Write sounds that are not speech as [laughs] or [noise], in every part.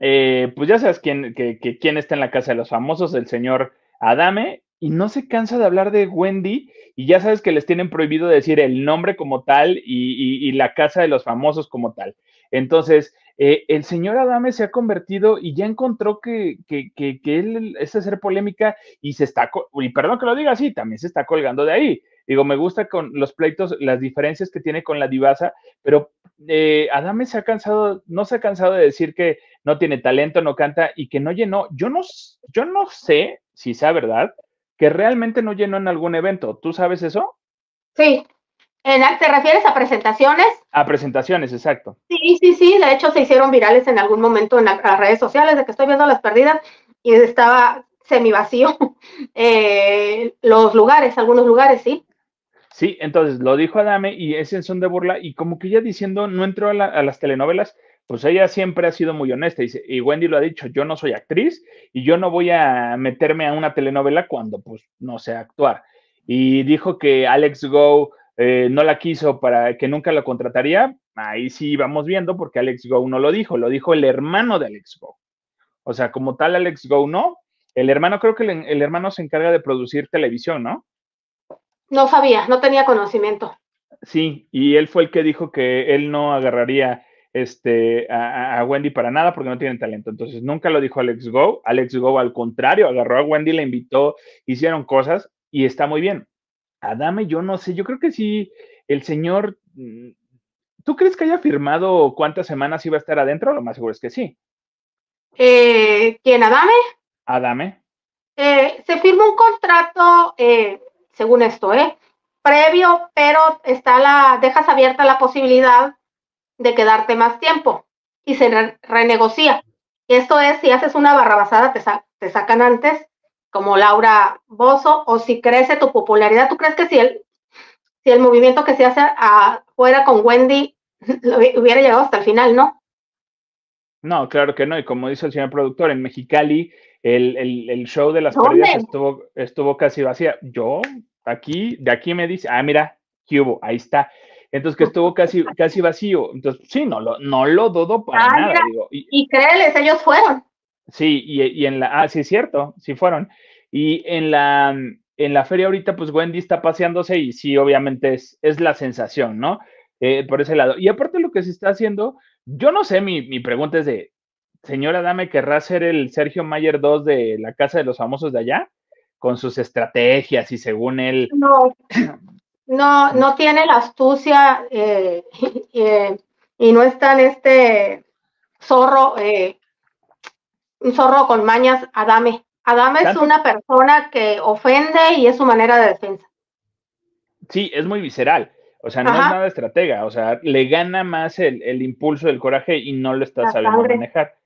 Eh, pues ya sabes quién, que, quién está en la casa de los famosos, el señor Adame, y no se cansa de hablar de Wendy, y ya sabes que les tienen prohibido decir el nombre como tal y, la casa de los famosos como tal. Entonces, eh, el señor Adame se ha convertido y ya encontró que, que, que, que él es hacer polémica y se está, y perdón que lo diga así, también se está colgando de ahí. Digo, me gusta con los pleitos, las diferencias que tiene con la divasa, pero eh, Adame se ha cansado, no se ha cansado de decir que no tiene talento, no canta y que no llenó. Yo no, yo no sé si sea verdad que realmente no llenó en algún evento. ¿Tú sabes eso? Sí. ¿Te refieres a presentaciones? A presentaciones, exacto. Sí, sí, sí. De hecho, se hicieron virales en algún momento en las redes sociales, de que estoy viendo las pérdidas y estaba semi vacío [laughs] eh, los lugares, algunos lugares, sí. Sí, entonces lo dijo Adame y es en son de burla y como que ya diciendo, no entró a, las telenovelas, pues ella siempre ha sido muy honesta y Wendy lo ha dicho, yo no soy actriz y yo no voy a meterme a una telenovela cuando pues no sé actuar. Y dijo que Alex Go eh, no la quiso para que nunca la contrataría, ahí sí vamos viendo porque Alex Go no lo dijo, lo dijo el hermano de Alex Go. O sea, como tal Alex Go no, el hermano creo que el hermano se encarga de producir televisión, ¿no? No sabía, no tenía conocimiento. Sí, y él fue el que dijo que él no agarraría este, a, Wendy para nada porque no tiene talento. Entonces nunca lo dijo Alex Go. Alex Go al contrario, agarró a Wendy, le invitó, hicieron cosas y está muy bien. Adame, yo no sé, yo creo que sí, el señor, mm, ¿tú crees que haya firmado cuántas semanas iba a estar adentro? Lo más seguro es que sí. Eh, ¿Quién, Adame? Adame. Eh, se firmó un contrato eh, según esto, ¿eh? Previo, pero está la, dejas abierta la posibilidad de quedarte más tiempo y se renegocia. Esto es, si haces una barrabasada, te, te sacan antes, como Laura Bozo, o si crece tu popularidad. ¿Tú crees que si el, si el movimiento que se hace fuera con Wendy hubiera llegado hasta el final, no? No, claro que no. Y como dice el señor productor, en Mexicali el, show de las pérdidas estuvo, estuvo casi vacía. Yo, aquí, de aquí me dice, ah, mira, hubo? ahí está. Entonces, que estuvo casi, casi vacío. Entonces, sí, no lo, no lo dudo para ah, nada. Y, y, créeles, ellos fueron. Sí, y, en la, ah, sí, es cierto, sí fueron. Y en la, en la feria ahorita, pues Wendy está paseándose y sí, obviamente es, es la sensación, ¿no? Eh, por ese lado. Y aparte lo que se está haciendo, yo no sé, mi, mi pregunta es de, señor Adame querrá ser el Sergio Mayer 2 de la Casa de los Famosos de allá, con sus estrategias y según él. No, no, tiene la astucia eh, [laughs] eh, y no está en este zorro, eh, un zorro con mañas, Adame. Adame es una persona que ofende y es su manera de defensa. Sí, es muy visceral. O sea, no es nada estratega, o sea, le gana más el, impulso del coraje y no lo está sabiendo manejar.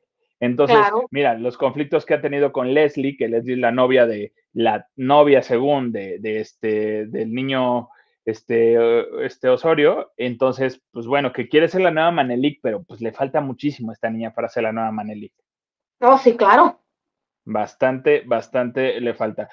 Entonces, mira, los conflictos que ha tenido con Leslie, que Leslie es la novia de, la novia según de, este, del niño, este, este Osorio, entonces, pues bueno, que quiere ser la nueva Manelik, pero pues le falta muchísimo a esta niña para ser la nueva Manelik. No, sí, claro. Bastante, bastante le falta.